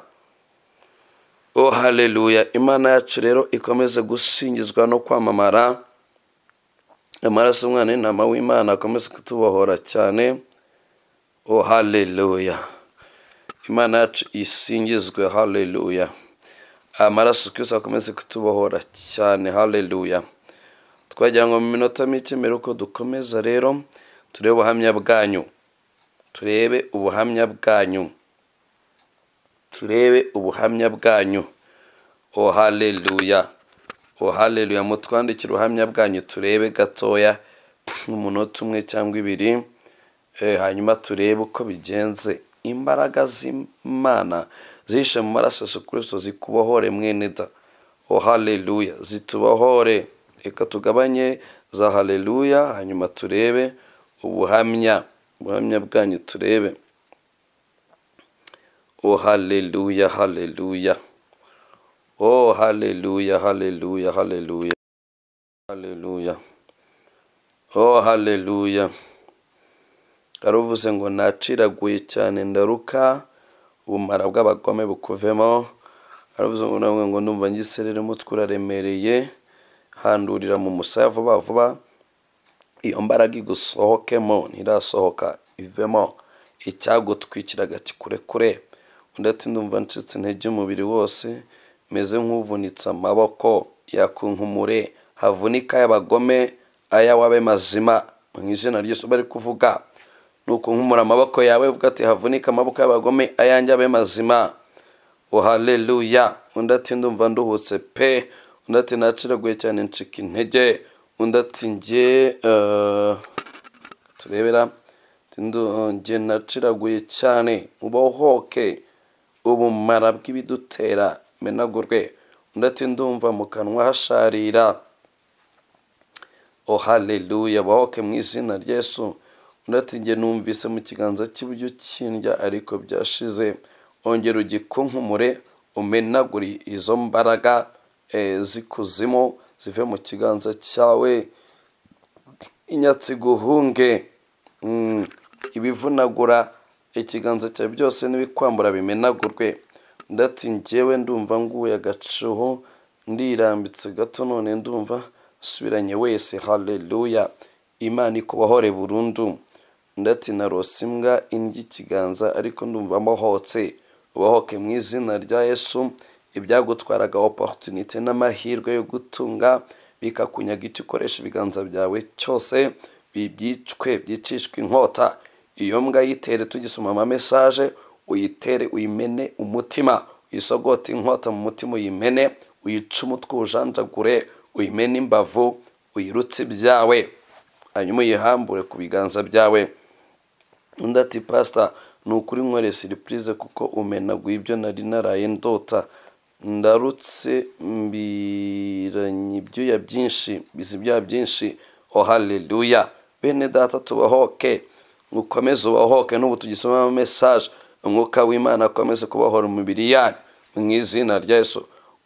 o oh, hareruya imana yacu rero ikomeze gusingizwa no kwamamara amaraso umwana w'intama w'imana akomeze kutubohora cyane o oh, hareruya imana yacu isingizwe hareruya amaraso twese akomeze kutubohora cyane hareruya twagira ngo mu minota mike mbere uko dukomeza rero turebe ubuhamya bwanyu turebe ubuhamya bwanyu turebe ubuhamya bwanyu o haleluya o haleluya mutwandikire ubuhamya bwanyu turebe gatoya umunota umwe cyangwa ibiri eh, hanyuma turebe uko bigenze imbaraga z'imana zishe mu maraso Kristo zikubohore mwene da o haleluya zitubohore reka tugabanye za haleluya hanyuma turebe ubuhamya ubuhamya bwanyu turebe Oh Halleluja, Halleluja. Oh Halleluja, Halleluja, Halleluja. Halleluja. Oh Halleluja. Uvuze ngo naciraguye cyane ndaruka ubumara bw'abagome bukuvemo aravuze ngo nawe ngo numva ngiserere umutwe uraremereye handurira mu musaya vuba vuba iyo mbaraga igusohokemo ntirasohoka ivemo icyagutwikiraga kikurekure undi ati ndumva ncitse intege umubiri wose meze nk'uvunitse amaboko yakunkumure havunika y’abagome aya wabe mazima mu izina ryose bari kuvuga ni ukunkumura amaboko yawe uvuga ati havunika amaboko y'abagome ayanjye abe mazima oh, haleluya undi ati ndumva nduhutse pe undi ati naciraguye cyane ncika intege undi ati nge eh, turebera nge eh, naciraguye cyane ubohoke ubumara bw'ibidutera menagurwe undi ndumva mu kanwa hasharira ohaleluya haleluya bahoke mu izina ry'esu undi ati njye numvise mu kiganza cy'iburyo cyindya ariko byashize ongera ugikunkumure umenagure izo mbaraga eh, z'ikuzimu zive mu kiganza cyawe inyatsi guhunge mm, ibivunagura ikiganza cya byose n'ibikwambura bimenagurwe ndati njyewe ndumva nguye agacuho ndirambitse gato none ndumva subiranye wese hareruya imana ikubohore burundu ndati narose imbwa indya ikiganza ariko ndumva mohotse ubohoke mu izina rya yesu ibyagutwaraga oporutunite n'amahirwe yo gutunga bikakunyaga icyo ukoresha ibiganza byawe cyose bibyicwe byicishwe inkota iyo mbwa yitere tugisoma ama mesaje uyitere uyimene umutima uyisogote inkota mu mutima uyimene uyice umutwe uwujanjagure uyimene imbavu uyirutse ibyawe hanyuma uyihambure ku biganza byawe undi ati pasita ni ukuri nkwere siripurize kuko umenaguye ibyo nari naraye ndota ndarutse mbiranye ibyuya byinshi bizi ibyaha byinshi oh haleluya bene data tubahoke mukomeze ubahoke n'ubu tugisoma mesaje umwuka w'imana akomeze kubahora umubiri yanyu mu izina rya Yesu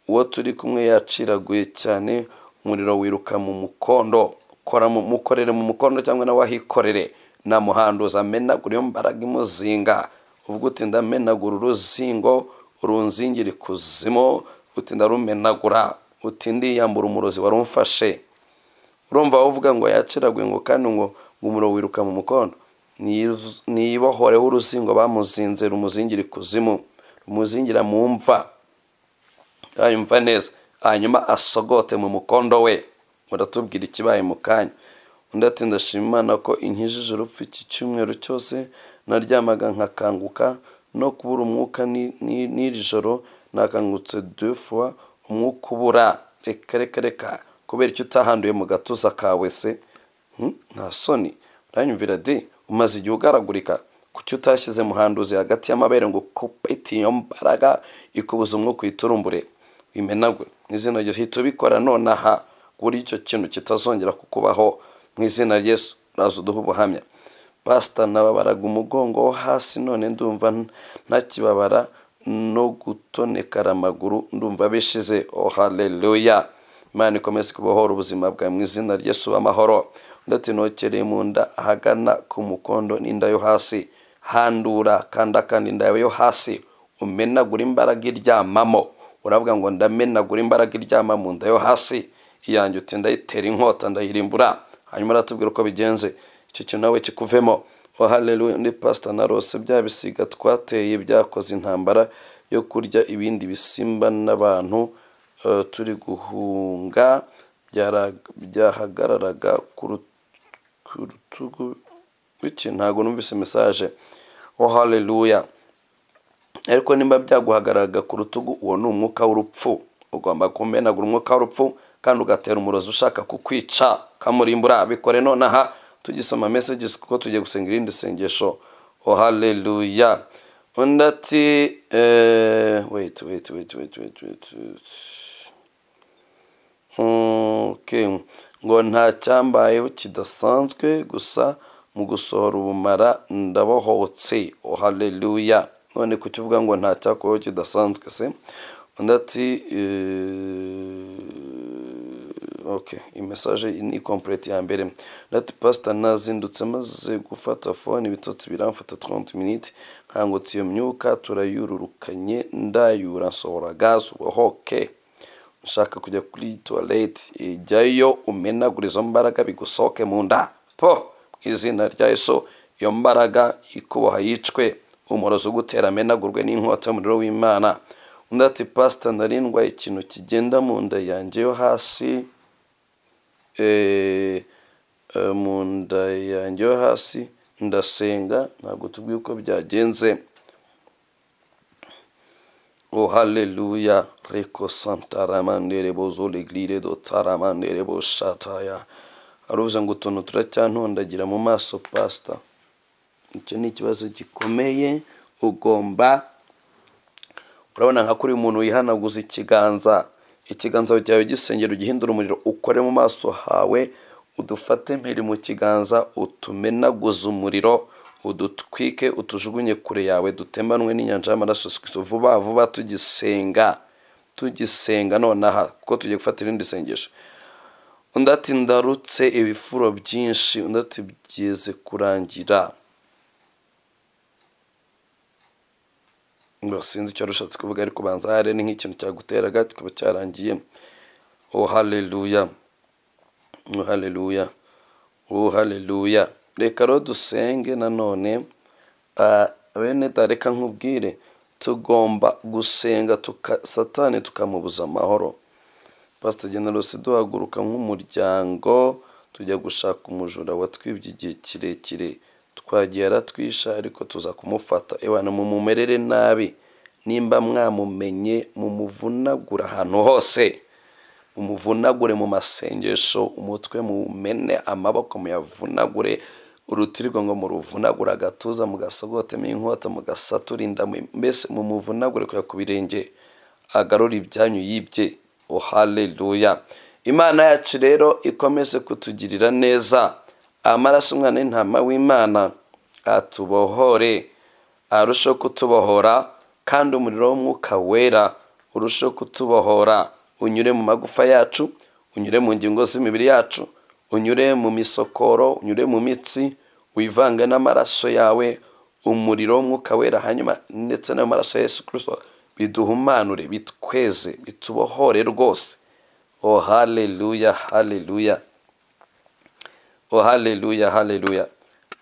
uwo turi kumwe yaciraguye cyane umuriro wiruka mu mukondo kora mu mukorere mu mukondo cyangwa nawe ahikorere muhanduza amenagura iyo mbaraga imuzinga uvuga uti ndamenagura uruzingo urunzingire ikuzimu uti ndarumenagura uti ndiyambura umurozi warumfashe urumva uvuga ngo yaciraguye ngo kandi ngo umuriro wiruka mu mukondo ntiyibohoreho urusingo bamuzinze rumuzingira ikuzimu rumuzingira mu mva yumva neza hanyuma asogote mu mukondo we muratubwira ikibaye mu kanya undi ati ndashima imana ko inkijije urupfu iki cyumweru cyose naryamaga nkakanguka no kubura umwuka n'iri joro nakangutse dufuwa umwuka ubura reka reka reka kubera icyo utahanduye mu gatuza kawe se hmm? nta soni uranyumvira di umaze igihe ugaragurika kuki utashyize muhanduzi hagati y'amabere ngo kopeti iyo mbaraga ikubuza umwuka uyiturumbure wimenagwe mu izina rye hita ubikora nonaha kuri icyo kintu kitazongera kukubaho mu izina ry'esu uraza uduha ubuhamya pasita nababaraga umugongo wo hasi none ndumva ntakibabara no gutonekara amaguru ndumva bishize oh haleluya imana ikomeze kubohora ubuzima bwawe mu izina ry'esu amahoro ndetse inokereye mu nda ahagana ku mukondo n'inda yo hasi handura kandakanda inda yawe yo hasi umenagura imbaraga iryamamo uravuga ngo ndamenagura imbaraga iryama mu nda yo hasi iyanjye uti ndayitera inkota ndayirimbura hanyuma aratubwira uko bigenze icyo kintu nawe kikuvemo wahaleluya oh, undi pasita na rose bya bisiga twateye byakoze intambara yo kurya ibindi bisimba n'abantu eh, turi guhunga byahagararaga kuruta tugu biki ntabwo numvise mesaje oh haleluya ariko nimba byaguhagararaga ku rutugu uwo ni umwuka w'urupfu ugomba kumenagura umwuka w'urupfu kandi ugatera umurozi ushaka kukwica kamurimbura bikore nonaha tugisoma messages kuko tugiye gusenga irindi sengesho oh haleluya undi ati eh, wait wait wait wait wait wait hmm, okay ngo nta cyambayeho kidasanzwe gusa mu gusohora ubumara ndabohotse oh, haleluya none ku kivuga ngo nta cyakoreho kidasanzwe se undi ati eh, okay imesaje ni complete ya mbere ndati pastor nazindutse maze gufata phone ibitotsi biramfata 30 minutes nkangutse iyo myuka turayururukanye ndayura nsohora gaze ubohoke okay. ushaka kujya kuri tuwarete ijyayo umenagura izo mbaraga bigusohoke mu nda po izina rya Yesu iyo mbaraga ikuboha yicwe umurozi ugutera amenagurwe n'inkota y'umuriro w'imana undi ati pasita ndarindwa ikintu kigenda mu nda yanjye yo hasi eh, eh, mu nda yanjye yo hasi ndasenga ntabwo tubwiye uko byagenze oh haleluya Reko santaramandere bozo leglire do taramandere bo shataya. Aravuze ngo utuntu turacyantondagira mu maso pastor. Icyo ni ikibazo gikomeye ugomba urabona nka kuri umuntu wihanaguza ikiganza ikiganza cyawe gisengera ugihindura umuriro ukore mu maso hawe udufate impiri mu kiganza utumenaguza umuriro udutwike utujugunye kure yawe dutemanwe n'inyanja y'amaraso vuba vuba tugisenga tugisenga nonaha kuko tugiye gufatira irindi sengesho undi ati ndarutse ibifuro byinshi undi ati byeze kurangira sinzi icyo rushatse kuvuga ariko banza hari ah, ni nk'ikintu cyaguteraga kikaba cyarangiye oh haleluya oh haleluya oh haleluya reka rero dusenge nanone ah, bene reka nkubwire tugomba gusenga satani tukamubuza amahoro pasiteri generose duhaguruka nk'umuryango tujya gushaka umujura watwibye igihe kirekire twagiye aratwisha ariko tuza kumufata mu mumerere nabi nimba mwamumenye mumuvunagura ahantu hose umuvunagure mu masengesho umutwe muwumene amaboko muyavunagure urutirirwa muruvunagure agatuza mugasogote inkota mugasatura inda mbese mumuvunagure kujya ku birenge agarura ibyanyu yibye uhaleluya oh, imana yacu rero ikomeze kutugirira neza amaraso umwana n'intama w'imana atubohore arusheho kutubohora kandi umuriro w'umwuka wera urusheho kutubohora unyure mu magufa yacu unyure mu ngingo z'imibiri yacu unyure mu misokoro unyure mu mitsi wivange n'amaraso yawe umuriro w'umwuka wera hanyuma ndetse n'amaraso ya Yesu kirisito biduhumanure bitweze bitubohore rwose o oh, haleluya haleluya o oh, haleluya haleluya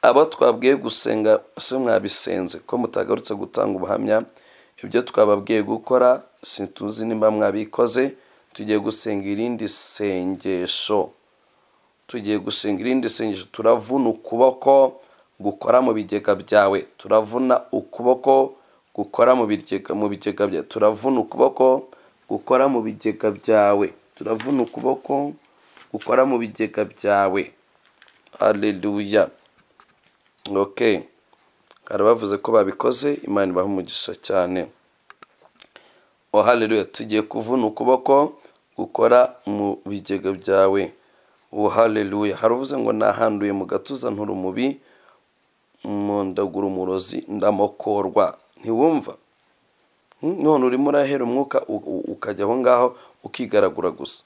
abo twabwiye gusenga se mwabisenze ko mutagarutse gutanga ubuhamya ibyo twababwiye gukora sintuzi nimba mwabikoze tugiye gusenga irindi sengesho tugiye gusenga irindi sengesho turavuna ukuboko gukora mu bigega byawe turavuna ukuboko gukora mu bigega mu bigega byawe turavuna ukuboko gukora mu bigega byawe turavuna ukuboko gukora mu bigega byawe aleluya ok hari bavuze ko babikoze imana ibaha umugisha cyane oh haleluya tugiye kuvuna ukuboko gukora mu bigega byawe uwo haleluya haravuze ngo nahanduye mu gatuza nturumubi ndagura umurozi ndamokorwa ntiwumva hmm? none urimo urahera umwuka ukajya aho ngaho ukigaragura gusa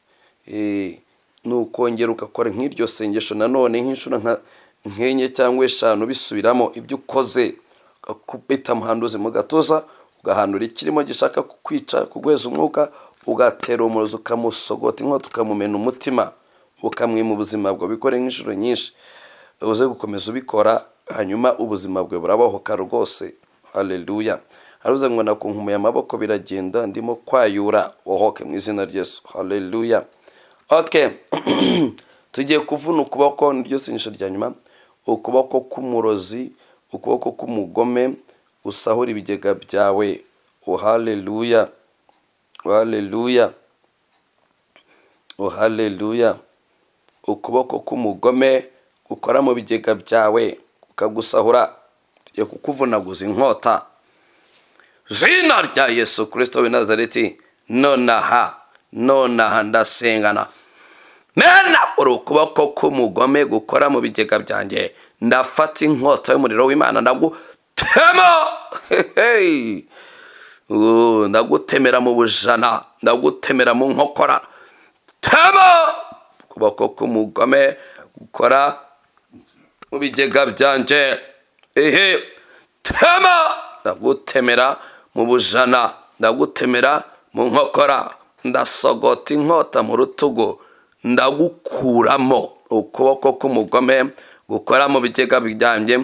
ni eh, nukongera ugakora nk'iryo sengesho nanone nk'inshuro nk'enye cyangwa eshanu bisubiramo ibyo ukoze ukubita mu gatuza ugahandura ikirimo gishaka kukwica kugweza umwuka ugatera umurozi ukamusogota inkota ukamumena umutima mu buzima bwe bikore nk'inshuro nyinshi uze gukomeza ubikora hanyuma ubuzima bwe burabohoka rwose hareruya haruza ngo nakunkumuye amaboko biragenda ndimo kwayura wohoke mu izina ry'esu hareruya oke [clears throat] tugiye kuvuna ukuboko niryo sinyisho rya nyuma ukuboko k'umurozi ukuboko k'umugome usahura ibigega byawe uhaleluya oh, uhaleluya uhaleluya oh, ukuboko k'umugome gukora mu bigega byawe ukagusahura yo kukuvunaguza inkota zina rya yesu kirisito w'i nazareti nonaha nonaha ndasengana mena uri ukuboko k'umugome gukora mu bigega byanjye ndafata inkota y'umuriro w'imana ndagutema ndagutemera mu bujana ndagutemera mu nkokora tema ukuboko k'umugome gukora mu bigega byanje ehe tema ndagutemera mu bujana ndagutemera mu nkokora ndasogota inkota mu rutugu ndagukuramo ukuboko k'umugome gukora mu bigega byanjye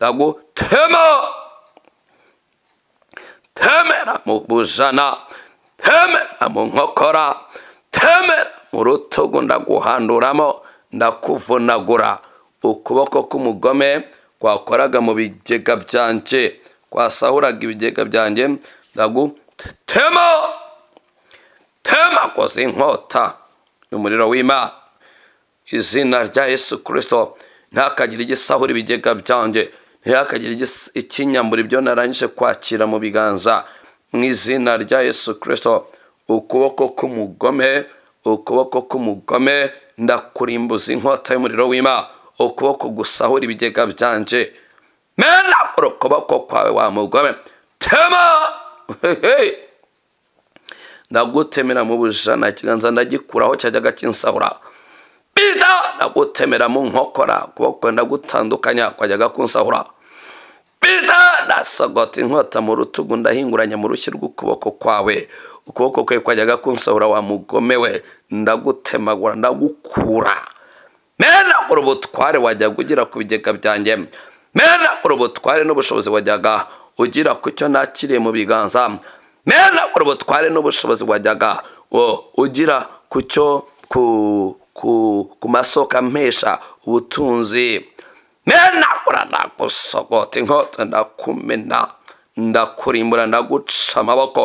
ndagutema temera mu bujana temera mu nkokora temera urutugu ndaguhanduramo ndakuvunagura ukuboko k'umugome kwakoraga mu bigega byanjye kwasahuraga ibigega byanjye ndagutema tema koze inkota y'umuriro w'imana izina rya yesu kirisito ntakagire igisahura ibigega byanjye ntihakagire ikinyambura ibyo narangije kwakira mu biganza mu izina rya yesu kirisito ukuboko k'umugome ukuboko k'umugome ndakurimbuza inkota y'umuriro w'ima ukuboko gusahura ibigega byanje mena urukuboko kwawe wa mugome tema ndagutemera mu bujana ikiganza ndagikuraho cyajyaga kinsahura bita ndagutemera mu nkokora ukuboko ndagutandukanya kwajyaga kunsahura bita arasogota inkota mu rutugu ndahinguranya mu rushyi rw'ukuboko kwawe ukuboko kwe kwajyaga kunsohora wa mugome we ndagutemagura ndagukura mena uri ubutware wajyaga ugira ku bigega byanjye mena uri ubutware n'ubushobozi wajyaga ugira ku cyo nakiriye mu biganza mena uri ubutware n'ubushobozi wajyaga ugira ku cyo ku masoko ampesha ubutunzi nakora nagusogota inkota ndakumena ndakurimbura ndaguca amaboko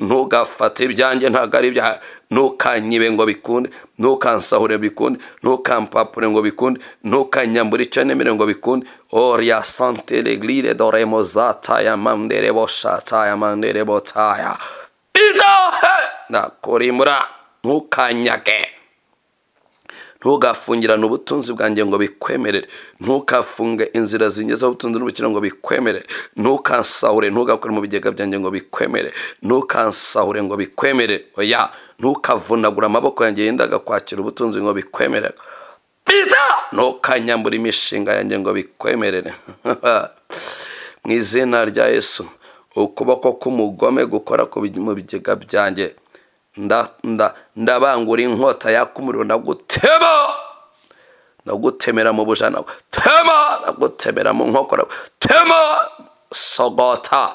ntugafate ibyanjye ntabwo ari ibyawe ntukanyibe ngo bikunde ntukansahure bikunde ntukampapure ngo bikunde ntukanyambura icyo nemere ngo bikunde oriya oh, sante regirire doremo zataya mandere boshataya mandere botaya bidohe ndakurimbura ntukanyage ntugafungirane ubutunzi bwanjye ngo bikwemerere ntukafunge inzira zingezaho ubutunzi n'ubukire ngo bikwemere ntukansahure ntugakore mu bigega byanjye ngo bikwemere ntukansahure ngo bikwemere oya ntukavunagure amaboko yanjye yendaga kwakira ubutunzi ngo bikwemere ntukanyambure imishinga yanjye ngo bikwemerere [laughs] mu izina rya yesu ukuboko k'umugome gukora mu bigega byanjye ndabangura inkota yaka umuriro ndagutema ndagutemera mu bujana tema ndagutemera mu nkokora tema sogota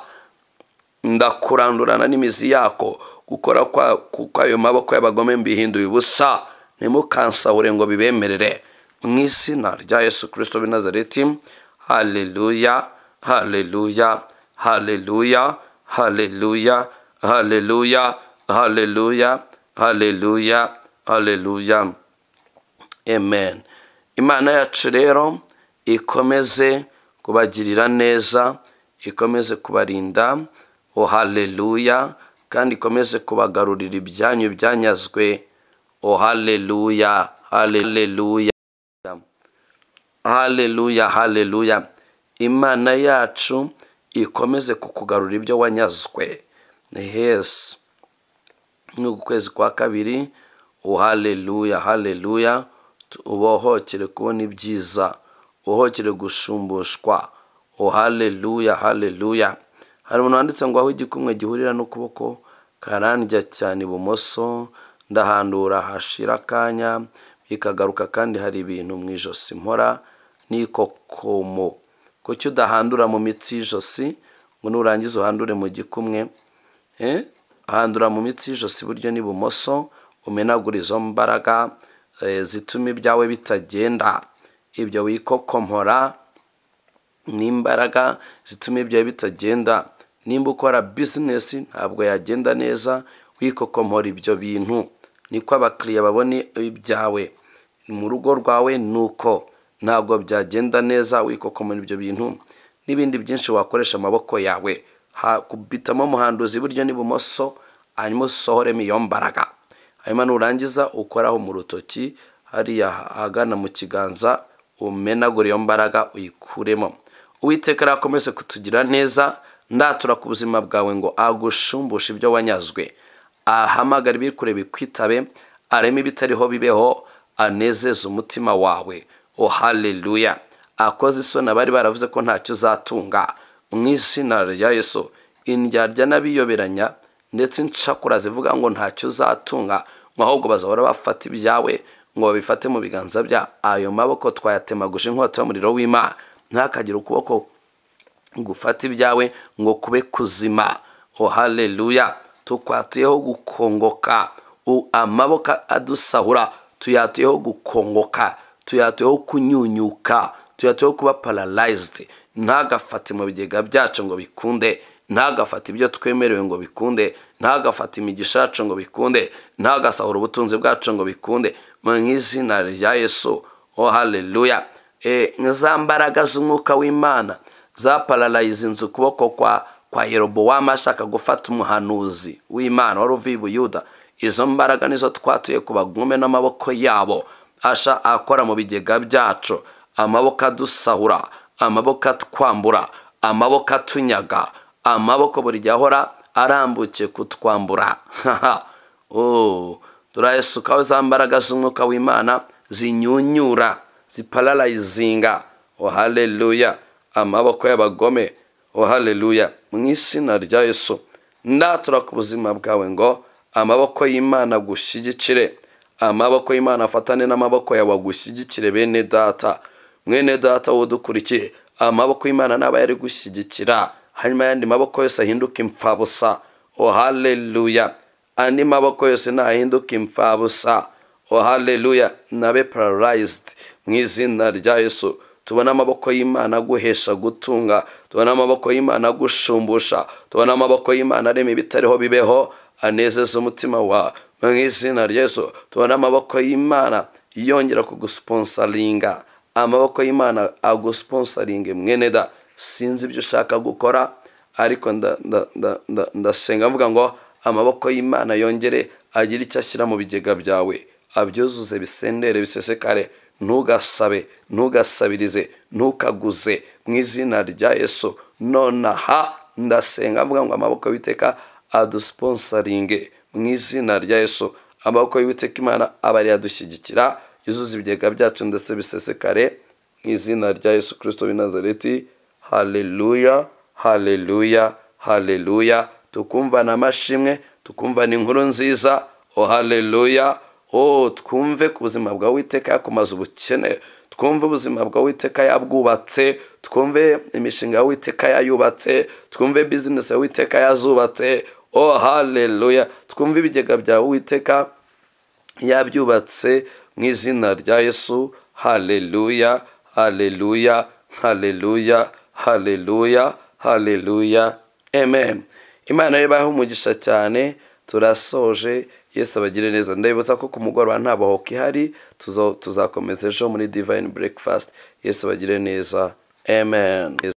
ndakurandurana n'imizi yako gukora kuko ayo maboko y'abagome mbihinduye ubusa ntimukansabure ngo bibemerere mu izina rya yesu kirisito binazareti haleluya haleluya haleluya haleluya haleluya Hallelujah, hallelujah, hallelujah. Amen. Imana yacu rero ikomeze kubagirira neza, ikomeze kubarinda, o oh, hallelujah, kandi ikomeze kubagarurira ibyanyu byanyazwe, o oh, hallelujah, hallelujah. Hallelujah, hallelujah. Imana yacu ikomeze kukugarura ibyo wanyazwe. Yes. ni ukwezi kwa kabiri uhaleluya oh, haleluya ubohokere kubona ibyiza ubohokere gushumbushwa uhaleluya oh, haleluya hari umuntu wanditse ngo aho igikumwe gihurira n'ukuboko karandya cyane ibumoso ndahandura hashira akanya ikagaruka kandi hari ibintu mu ijosi mpora n'ikokomo kuki udahandura mu mitsi y'ijosi ngo nurangiza uhandure mu gikumwe eh? ahandura mu mitsi y'ijosi iburyo n'ibumoso umenagura izo mbaraga eh, zituma ibyawe bitagenda ibyo wikokomora n'imbaraga zituma ibyawe bitagenda nimba ukora bizinesi ntabwo yagenda neza wikokomora ibyo bintu niko abakiriya babona ibyawe mu rugo rwawe ni uko ntabwo byagenda neza wikokomora ibyo bintu n'ibindi byinshi wakoresha amaboko yawe kubitamo umuhanduzi iburyo n'ibumoso hanyuma usohoremo iyo mbaraga hanyuma nurangiza ukoraho mu rutoki hariya ahagana mu kiganza umenagura iyo mbaraga uyikuremo uwiteka akomeze kutugira neza ndatura ku buzima bwawe ngo agushumbushe ibyo wanyazwe ahamagara ibiri kure bikwitabe areme ibitariho bibeho anezeze umutima wawe oh haleluya akoze isoni abari baravuze ko ntacyo uzatunga mu izina rya yesu indyarya n'abiyoberanya ndetse inshakura zivuga ngo ntacyo uzatunga ngo ahubwo bazahora bafata ibyawe ngo babifate mu biganza bya ayo maboko twayatemaguje inkota y'umuriro w’ima ntakagire ukuboko gufata ibyawe ngo kube kuzima o oh, haleluya tukwatuyeho gukongoka amaboko adusahura tuyatuyeho gukongoka tuyatuyeho kunyunyuka tuyatuyeho kuba paralyzed ntagafate mu bigega byacu ngo bikunde ntagafate ibyo twemerewe ngo bikunde ntagafate imigisha yacu ngo bikunde ntagasahura ubutunzi bwacu ngo bikunde mu izina rya yesu o oh, haleluya eh, za mbaraga z'umwuka w'imana zapararayiza inzu ukuboko kwa kwa yerobowamu ashaka gufata umuhanuzi w'imana wari uvuye Buyuda. izo mbaraga nizo twatuye ku bagume n'amaboko yabo asha akora mu bigega byacu amaboko adusahura amaboko atwambura amaboko atunyaga amaboko buri ahora arambuke kutwambura haha turayesukaho oh, za mbaraga z'umwuka w'imana zinyunyura zipararayizinga ohaleluya amaboko y'abagome ohaleluya oh, mu izina rya yesu ndatura ku buzima bwawe ngo amaboko y'imana gushyigikire amaboko y'imana afatane n'amaboko yawe gushyigikire bene data mwene data dukurikiye amaboko y'imana n'aba yari gushyigikira hanyuma ayandi maboko yose ahinduka impfabusa o haleluya andi maboko yose nahinduka impfabusa o haleluya nabe pararayizidi mu izina rya yesu tubona amaboko y'imana aguhesha gutunga tubona amaboko y'imana agushumbusha tubona amaboko y'imana arema ibitariho bibeho anezeza umutima wawe mu izina rya yesu tubona amaboko y'imana yongera kugusiponsaringa amaboko y'imana agusponsaringe mwene da sinzi ibyo ushaka gukora ariko ndasenga mvuga ngo amaboko y'imana yongere agire icyo ashyira mu bigega byawe abyuzuze bisendere bisesekare ntugasabe ntugasabirize ntukaguze mu izina rya yesu nonaha ndasenga mvuga ngo amaboko y'uwiteka adusiponsaringe mu izina rya yesu amaboko y'uwiteka imana aba adushyigikira yuzuza ibigega byacu ndetse bisesekare mu izina rya yesu kirisito w'i nazareti hareruya hareruya hareruya tukumva n'amashimwe tukumva n'inkuru nziza o oh, hareruya o oh, twumve ku buzima bwa witeka yakomaze ubukene twumve ubuzima bwa witeka yabwubatse twumve imishinga ya witeka yayubatse twumve bizinesi ya witeka yazubatse o oh, hareruya twumve ibigega bya witeka yabyubatse mu izina rya yesu haleluya haleluya haleluya haleluya haleluya amen imana ibahe umugisha cyane turasoje yesu abagire neza ndabibutsa ko ku mugoroba nta bahoka ihari tuzakomeza ejo muri divayini burekifasiti yesu abagire neza amen